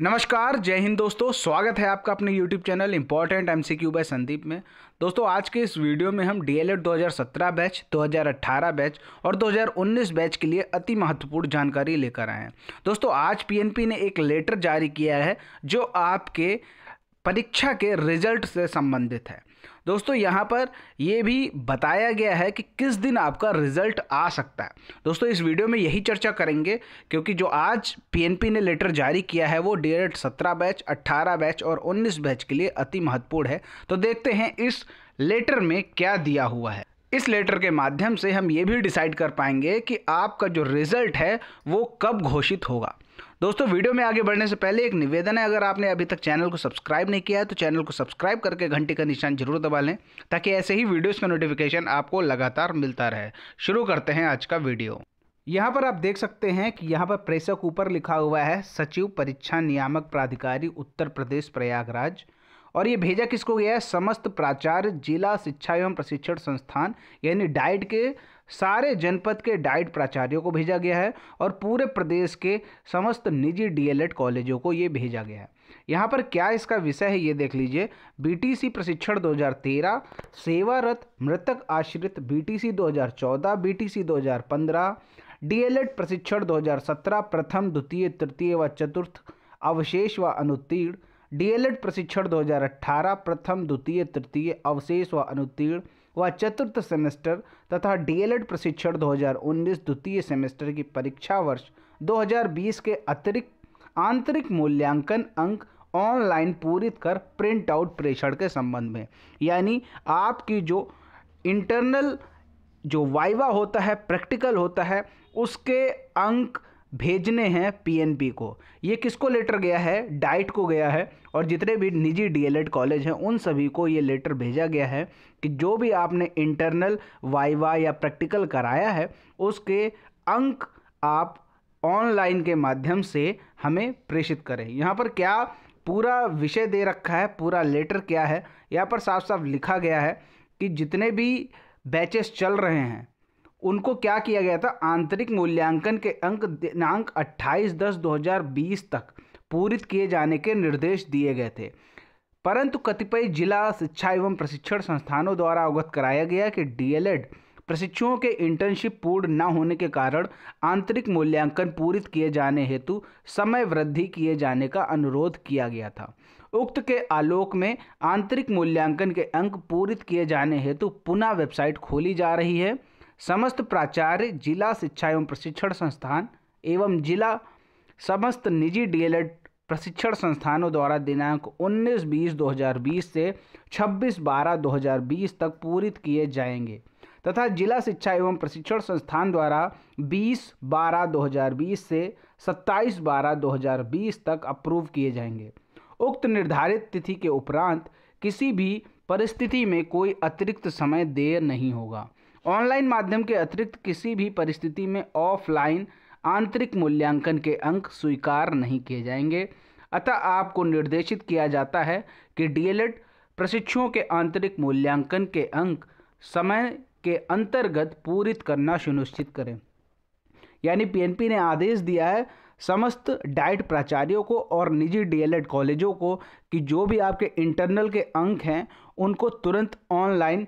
नमस्कार जय हिंद दोस्तों स्वागत है आपका अपने YouTube channel important M C Q Sandeep में दोस्तों आज के इस वीडियो में हम डी एल एड दो बैच 2018 बैच और 2019 बैच के लिए अति महत्वपूर्ण जानकारी लेकर आए हैं दोस्तों आज पीएनपी ने एक लेटर जारी किया है जो आपके परीक्षा के रिजल्ट से संबंधित है दोस्तों यहाँ पर ये भी बताया गया है कि किस दिन आपका रिजल्ट आ सकता है दोस्तों इस वीडियो में यही चर्चा करेंगे क्योंकि जो आज पीएनपी ने लेटर जारी किया है वो डेट सत्रह बैच अट्ठारह बैच और उन्नीस बैच के लिए अति महत्वपूर्ण है तो देखते हैं इस लेटर में क्या दिया हुआ है इस लेटर के माध्यम से हम ये भी डिसाइड कर पाएंगे कि आपका जो रिज़ल्ट है वो कब घोषित होगा दोस्तों वीडियो में आगे बढ़ने से पहले एक निवेदन है अगर आपने अभी तक चैनल को सब्सक्राइब नहीं किया है तो चैनल को सब्सक्राइब करके घंटे का निशान जरूर दबा लें ताकि ऐसे ही वीडियोज़ का नोटिफिकेशन आपको लगातार मिलता रहे शुरू करते हैं आज का वीडियो यहाँ पर आप देख सकते हैं कि यहाँ पर प्रेशर ऊपर लिखा हुआ है सचिव परीक्षा नियामक प्राधिकारी उत्तर प्रदेश प्रयागराज और ये भेजा किसको गया है समस्त प्राचार्य जिला शिक्षा एवं प्रशिक्षण संस्थान यानी डाइट के सारे जनपद के डाइट प्राचार्यों को भेजा गया है और पूरे प्रदेश के समस्त निजी डीएलएड कॉलेजों को ये भेजा गया है यहाँ पर क्या इसका विषय है ये देख लीजिए बीटीसी प्रशिक्षण 2013 सेवारत मृतक आश्रित बीटीसी 2014 बीटीसी 2015 डीएलएड प्रशिक्षण 2017 प्रथम द्वितीय तृतीय व चतुर्थ अवशेष व अनुत्तीर्ण डीएलएड प्रशिक्षण 2018 प्रथम द्वितीय तृतीय अवशेष व अनुत्तीर्ण व चतुर्थ सेमेस्टर तथा डीएलएड प्रशिक्षण 2019 द्वितीय सेमेस्टर की परीक्षा वर्ष 2020 के अतिरिक्त आंतरिक मूल्यांकन अंक ऑनलाइन पूरित कर प्रिंट आउट प्रेषण के संबंध में यानी आपकी जो इंटरनल जो वाइवा होता है प्रैक्टिकल होता है उसके अंक भेजने हैं पीएनपी को ये किसको लेटर गया है डाइट को गया है और जितने भी निजी डीएलएड कॉलेज हैं उन सभी को ये लेटर भेजा गया है कि जो भी आपने इंटरनल वाइवा या प्रैक्टिकल कराया है उसके अंक आप ऑनलाइन के माध्यम से हमें प्रेषित करें यहाँ पर क्या पूरा विषय दे रखा है पूरा लेटर क्या है यहाँ पर साफ साफ लिखा गया है कि जितने भी बैचेस चल रहे हैं उनको क्या किया गया था आंतरिक मूल्यांकन के अंक दिनांक 28 दस 2020 तक पूरित किए जाने के निर्देश दिए गए थे परंतु कतिपय जिला शिक्षा एवं प्रशिक्षण संस्थानों द्वारा अवगत कराया गया कि डीएलएड प्रशिक्षुओं के इंटर्नशिप पूर्ण न होने के कारण आंतरिक मूल्यांकन पूरित किए जाने हेतु समय वृद्धि किए जाने का अनुरोध किया गया था उक्त के आलोक में आंतरिक मूल्यांकन के अंक पूरित किए जाने हेतु पुनः वेबसाइट खोली जा रही है समस्त प्राचार्य जिला शिक्षा एवं प्रशिक्षण संस्थान एवं जिला समस्त निजी डीएलएड प्रशिक्षण संस्थानों द्वारा दिनांक 19 बीस 2020 से 26 बारह 2020 तक पूरित किए जाएंगे तथा जिला शिक्षा एवं प्रशिक्षण संस्थान द्वारा 20 बारह 2020 से 27 बारह 2020 तक अप्रूव किए जाएंगे उक्त निर्धारित तिथि के उपरांत किसी भी परिस्थिति में कोई अतिरिक्त समय देय नहीं होगा ऑनलाइन माध्यम के अतिरिक्त किसी भी परिस्थिति में ऑफलाइन आंतरिक मूल्यांकन के अंक स्वीकार नहीं किए जाएंगे अतः आपको निर्देशित किया जाता है कि डीएलएड प्रशिक्षुओं के आंतरिक मूल्यांकन के अंक समय के अंतर्गत पूरित करना सुनिश्चित करें यानी पीएनपी ने आदेश दिया है समस्त डाइट प्राचार्यों को और निजी डीएलएड कॉलेजों को कि जो भी आपके इंटरनल के अंक हैं उनको तुरंत ऑनलाइन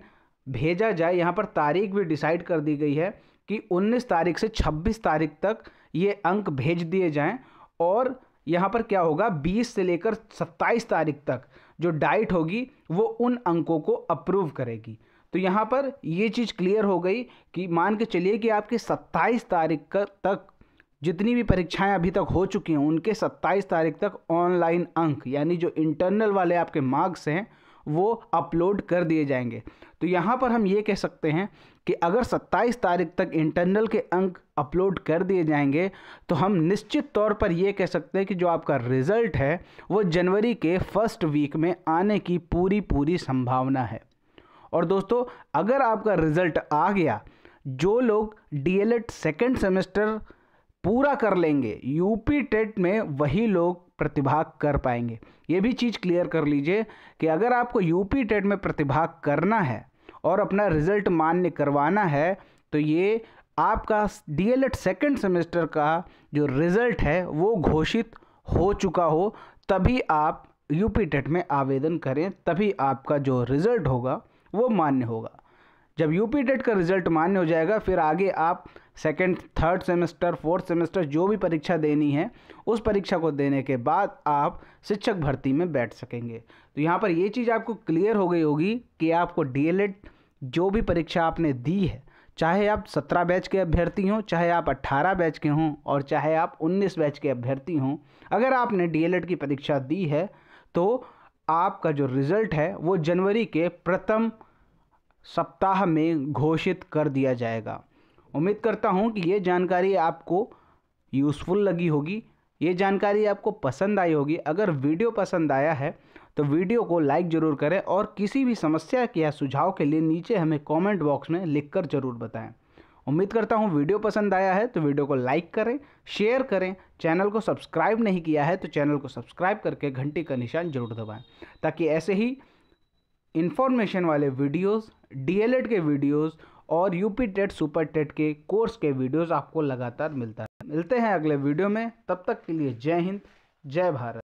भेजा जाए यहाँ पर तारीख भी डिसाइड कर दी गई है कि 19 तारीख से 26 तारीख तक ये अंक भेज दिए जाएं और यहाँ पर क्या होगा 20 से लेकर 27 तारीख तक जो डाइट होगी वो उन अंकों को अप्रूव करेगी तो यहाँ पर ये चीज़ क्लियर हो गई कि मान के चलिए कि आपकी 27 तारीख तक जितनी भी परीक्षाएं अभी तक हो चुकी हैं उनके 27 तारीख तक ऑनलाइन अंक यानी जो इंटरनल वाले आपके मार्क्स हैं वो अपलोड कर दिए जाएंगे तो यहाँ पर हम ये कह सकते हैं कि अगर 27 तारीख तक इंटरनल के अंक अपलोड कर दिए जाएंगे तो हम निश्चित तौर पर यह कह सकते हैं कि जो आपका रिज़ल्ट है वो जनवरी के फर्स्ट वीक में आने की पूरी पूरी संभावना है और दोस्तों अगर आपका रिज़ल्ट आ गया जो लोग डी एल सेकेंड सेमेस्टर पूरा कर लेंगे यूपी टेट में वही लोग प्रतिभाग कर पाएंगे ये भी चीज़ क्लियर कर लीजिए कि अगर आपको यूपी टेट में प्रतिभाग करना है और अपना रिजल्ट मान्य करवाना है तो ये आपका डी एल सेकेंड सेमेस्टर का जो रिज़ल्ट है वो घोषित हो चुका हो तभी आप यूपी टेट में आवेदन करें तभी आपका जो रिज़ल्ट होगा वो मान्य होगा जब यूपी टेट का रिज़ल्ट मान्य हो जाएगा फिर आगे आप second third semester fourth semester जो भी परीक्षा देनी है उस परीक्षा को देने के बाद आप शिक्षक भर्ती में बैठ सकेंगे तो यहाँ पर ये चीज़ आपको क्लियर हो गई होगी कि आपको डी जो भी परीक्षा आपने दी है चाहे आप सत्रह बैच के अभ्यर्थी हों चाहे आप अट्ठारह बैच के हों और चाहे आप उन्नीस बैच के अभ्यर्थी हों अगर आपने डी की परीक्षा दी है तो आपका जो रिज़ल्ट है वो जनवरी के प्रथम सप्ताह में घोषित कर दिया जाएगा उम्मीद करता हूँ कि ये जानकारी आपको यूज़फुल लगी होगी ये जानकारी आपको पसंद आई होगी अगर वीडियो पसंद आया है तो वीडियो को लाइक ज़रूर करें और किसी भी समस्या या सुझाव के लिए नीचे हमें कमेंट बॉक्स में लिखकर ज़रूर बताएं उम्मीद करता हूँ वीडियो पसंद आया है तो वीडियो को लाइक करें शेयर करें चैनल को सब्सक्राइब नहीं किया है तो चैनल को सब्सक्राइब करके घंटी का निशान जरूर दबाएँ ताकि ऐसे ही इन्फॉर्मेशन वाले वीडियोज़ डी के वीडियोज़ और यूपी टेट सुपर टेट के कोर्स के वीडियोस आपको लगातार मिलता है मिलते हैं अगले वीडियो में तब तक के लिए जय हिंद जय भारत